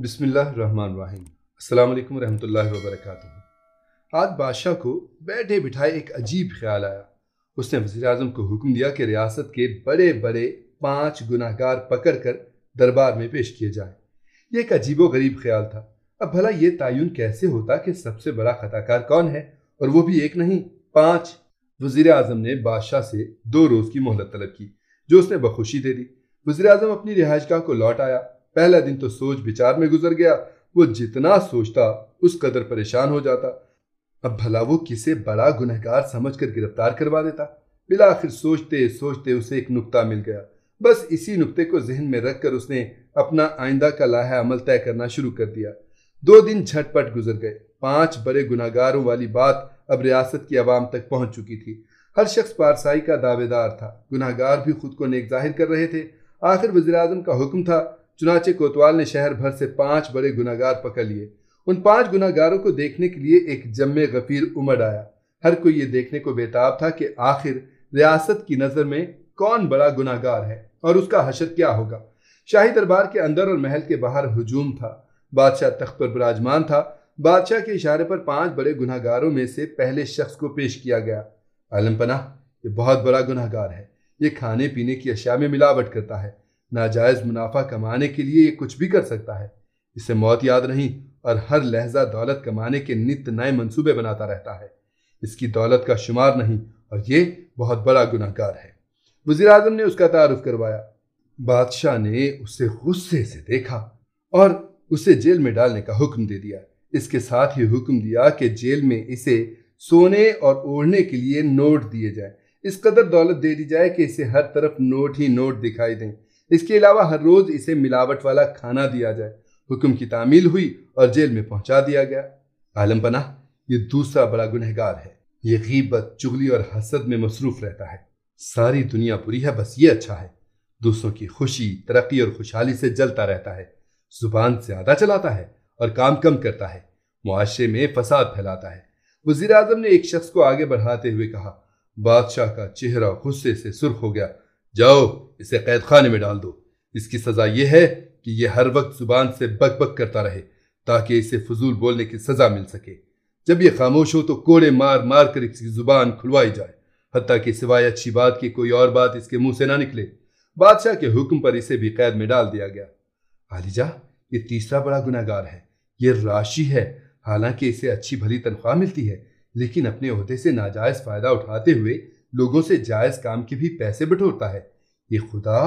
बिसमीम् अल्लाम रहमतुल्लाहि वबरकातुहू आज बादशाह को बैठे बिठाए एक अजीब ख्याल आया उसने वज़ी अजम को हुक्म दिया कि रियासत के बड़े बड़े पाँच गुनाहगार पकड़ कर दरबार में पेश किए जाए यह एक अजीबो गरीब ख्याल था अब भला ये तयन कैसे होता कि सबसे बड़ा खताकार कौन है और वो भी एक नहीं पाँच वज़ी अजम ने बादशाह से दो रोज़ की मोहलत तलब की जो उसने बखुशी दे दी वज़ी अजम अपनी रिहाइशगाह को लौट आया पहला दिन तो सोच विचार में गुजर गया वो जितना सोचता उस कदर परेशान हो जाता अब भला वो किसे बड़ा गुनहगार समझकर गिरफ्तार करवा देता बिला आखिर सोचते सोचते उसे एक नुक्ता मिल गया बस इसी नुक्ते को जहन में रखकर उसने अपना आइंदा का लाहे अमल तय करना शुरू कर दिया दो दिन झटपट गुजर गए पांच बड़े गुनागारों वाली बात अब रियासत की आवाम तक पहुंच चुकी थी हर शख्स पारसाई का दावेदार था गुनागार भी खुद को नेक जाहिर कर रहे थे आखिर वजीर का हुक्म था चुनाचे कोतवाल ने शहर भर से पांच बड़े गुनागार पकड़ लिए उन पांच गुनागारों को देखने के लिए एक जम्मे गफीर उमड़ आया हर कोई ये देखने को बेताब था कि आखिर रियासत की नज़र में कौन बड़ा गुनागार है और उसका हशर क्या होगा शाही दरबार के अंदर और महल के बाहर हजूम था बादशाह तख्त पर विराजमान था बादशाह के इशारे पर पांच बड़े गुनागारों में से पहले शख्स को पेश किया गया आलम पना ये बहुत बड़ा गुनागार है ये खाने पीने की अशिया में मिलावट करता है नाजायज मुनाफा कमाने के लिए ये कुछ भी कर सकता है इसे मौत याद नहीं और हर लहजा दौलत कमाने के नित्य नए मंसूबे बनाता रहता है इसकी दौलत का शुमार नहीं और ये बहुत बड़ा गुनाकार है वजीर अजम ने उसका तारुफ करवाया बादशाह ने उसे गुस्से से देखा और उसे जेल में डालने का हुक्म दे दिया इसके साथ ही हुक्म दिया कि जेल में इसे सोने और ओढ़ने के लिए नोट दिए जाए इस कदर दौलत दे दी जाए कि इसे हर तरफ नोट ही नोट दिखाई दें इसके अलावा हर रोज इसे मिलावट वाला खाना दिया जाए हुक्म की तामील हुई और जेल में पहुंचा दिया गया आलम पना ये दूसरा बड़ा गुनहगार है ये गीबत चुगली और हसद में मसरूफ रहता है सारी दुनिया बुरी है बस ये अच्छा है दूसरों की खुशी तरक्की और खुशहाली से जलता रहता है जुबान ज्यादा चलाता है और काम कम करता है मुआशरे में फसाद फैलाता है वजीर आजम ने एक शख्स को आगे बढ़ाते हुए कहा बादशाह का चेहरा गुस्से से सुर्ख हो गया जाओ इसे कैद खाने में डाल दो इसकी सज़ा यह है कि यह हर वक्त जुबान से बक बक करता रहे ताकि इसे फजूल बोलने की सज़ा मिल सके जब यह खामोश हो तो कोड़े मार मार कर इसकी ज़ुबान खुलवाई जाए हती कि सिवाय अच्छी बात की कोई और बात इसके मुंह से ना निकले बादशाह के हुक्म पर इसे भी कैद में डाल दिया गया आलिजा ये तीसरा बड़ा गुनागार है ये राशि है हालांकि इसे अच्छी भली तनख्वाह मिलती है लेकिन अपने अहदे से नाजायज फ़ायदा उठाते हुए लोगों से जायज काम के भी पैसे बटोरता है ये खुदा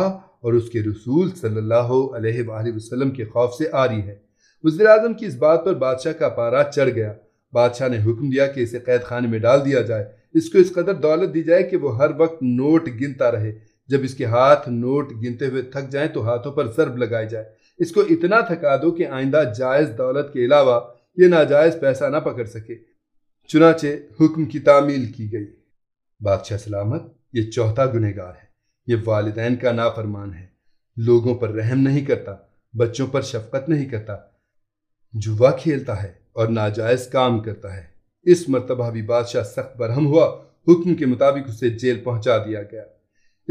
और उसके रसूल सल्लल्लाहु वसल्लम के खौफ से आ रही है वजी अजम की इस बात पर बादशाह का पारा चढ़ गया बादशाह ने हुक्म दिया कि इसे कैद खाने में डाल दिया जाए इसको इस कदर दौलत दी जाए कि वो हर वक्त नोट गिनता रहे जब इसके हाथ नोट गिनते हुए थक जाए तो हाथों पर जरब लगाई जाए इसको इतना थका दो कि आइंदा जायज़ दौलत के अलावा ये नाजायज़ पैसा ना पकड़ सके चुनाचे हुक्म की तामील की गई बादशाह सलामत ये चौथा गुनहगार है ये वालदेन का नाफरमान है लोगों पर रहम नहीं करता बच्चों पर शफकत नहीं करता जुआ खेलता है और नाजायज काम करता है इस मरतबा भी बादशाह सख्त बरहम हुआ हुक्म के मुताबिक उसे जेल पहुंचा दिया गया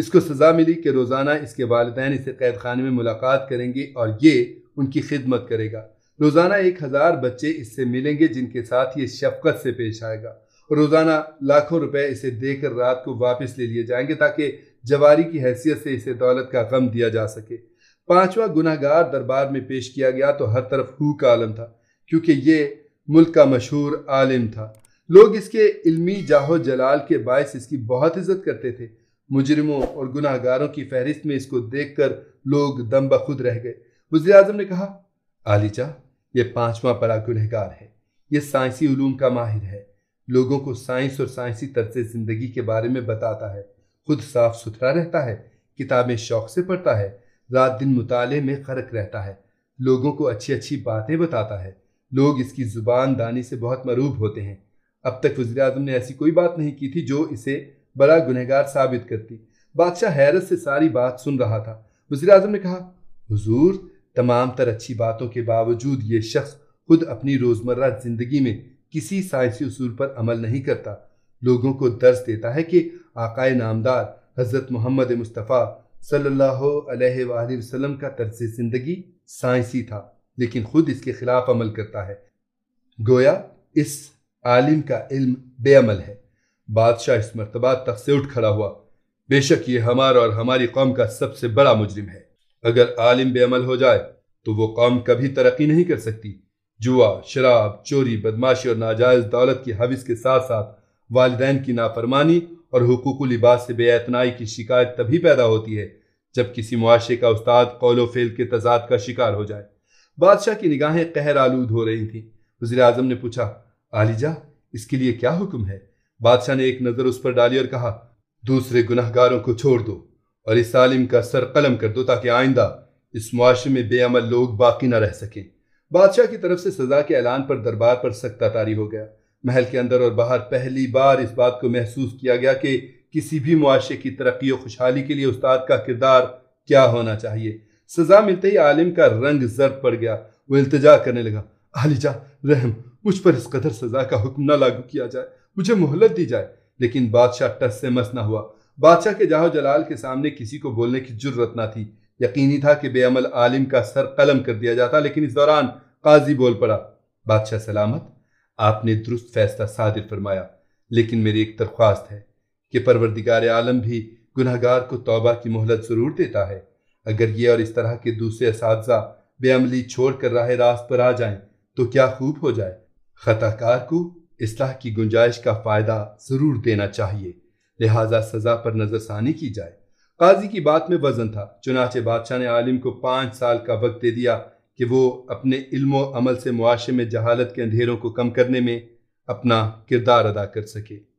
इसको सजा मिली कि रोज़ाना इसके वालदेन इसे कैद खाने में मुलाकात करेंगे और ये उनकी खिदमत करेगा रोज़ाना एक हज़ार बच्चे इससे मिलेंगे जिनके साथ ये शफकत से पेश आएगा रोज़ाना लाखों रुपए इसे देकर रात को वापस ले लिए जाएंगे ताकि जवारी की हैसियत से इसे दौलत का गम दिया जा सके पांचवा गुनागार दरबार में पेश किया गया तो हर तरफ हु का आलम था क्योंकि ये मुल्क का मशहूर आलिम था लोग इसके इल्मी जाहो जलाल के बायस इसकी बहुत इज्जत करते थे मुजरमों और गुनाहगारों की फहरिस्त में इसको देख कर लोग दम बखुद रह गए वजी अजम ने कहा आलिचा ये पांचवा बड़ा गुनहगार है ये साइंसी ूम का माहिर है लोगों को साइंस और साइंसी तर्ज ज़िंदगी के बारे में बताता है खुद साफ सुथरा रहता है किताबें शौक से पढ़ता है रात दिन मुताले में खरक रहता है लोगों को अच्छी अच्छी बातें बताता है लोग इसकी ज़ुबान दानी से बहुत मरूब होते हैं अब तक वजी अजम ने ऐसी कोई बात नहीं की थी जो इसे बड़ा गुनहगार साबित करती बादशाह हैरत से सारी बात सुन रहा था वजी अजम ने कहा हुजूर तमाम तर अच्छी बातों के बावजूद ये शख्स खुद अपनी रोज़मर्रा ज़िंदगी में किसी साइंसी उसूल पर अमल नहीं करता लोगों को दर्ज देता है कि आकाए नामदार हज़रत मोहम्मद मुस्तफ़ा सल्लल्लाहु अलैहि वसल्लम का तर्ज ज़िंदगी साइंसी था लेकिन खुद इसके खिलाफ अमल करता है गोया इस आलिम का इल्म बेअमल है बादशाह इस मरतबा तक से उठ खड़ा हुआ बेशक ये हमारा और हमारी कौम का सबसे बड़ा मुजरिम है अगर आलिम बेअमल हो जाए तो वो कौम कभी तरक्की नहीं कर सकती जुआ शराब चोरी बदमाशी और नाजायज दौलत की हविस के साथ साथ वालदेन की नाफरमानी और हुकूक लिबास से बेअतनाई की शिकायत तभी पैदा होती है जब किसी मुआशे का उस्ताद कौलो फेल के तजाद का शिकार हो जाए बादशाह की निगाहें कहर आलूद हो रही थीं वजीर अजम ने पूछा आलिजा इसके लिए क्या हुक्म है बादशाह ने एक नज़र उस पर डाली और कहा दूसरे गुनाहगारों को छोड़ दो और इस आलिम का सर कलम कर दो ताकि आइंदा इस मुआरे में बेअमल लोग बाकी न रह सकें बादशाह की तरफ से सजा के ऐलान पर दरबार पर सख्ता तारी हो गया महल के अंदर और बाहर पहली बार इस बात को महसूस किया गया कि किसी भी मुआशे की तरक्की और खुशहाली के लिए उस्ताद का किरदार क्या होना चाहिए सजा मिलते ही आलिम का रंग जर्द पड़ गया वो इल्तजा करने लगा आलिजा रहम मुझ पर इस कदर सजा का हुक्म न लागू किया जाए मुझे मोहलत दी जाए लेकिन बादशाह टस से मस न हुआ बादशाह के जाहो जलाल के सामने किसी को बोलने की जरूरत ना थी यकीनी था कि बेअमल आलिम का सर कलम कर दिया जाता लेकिन इस दौरान काजी बोल पड़ा बादशाह सलामत आपने दुरुस्त फैसला सादिर फरमाया लेकिन मेरी एक दरख्वास्त है कि परवरदिगार आलम भी गुनहगार को तौबा की मोहलत ज़रूर देता है अगर ये और इस तरह के दूसरे इस बेअमली छोड़ कर राह रास्त पर आ जाएं तो क्या खूब हो जाए खताकार को इसलाह की गुंजाइश का फ़ायदा ज़रूर देना चाहिए लिहाजा सज़ा पर नज़रसानी की जाए काजी की बात में वजन था चुनाचे बादशाह ने आलिम को पाँच साल का वक्त दे दिया कि वो अपने इल्म अमल से मुआशरे में जहालत के अंधेरों को कम करने में अपना किरदार अदा कर सके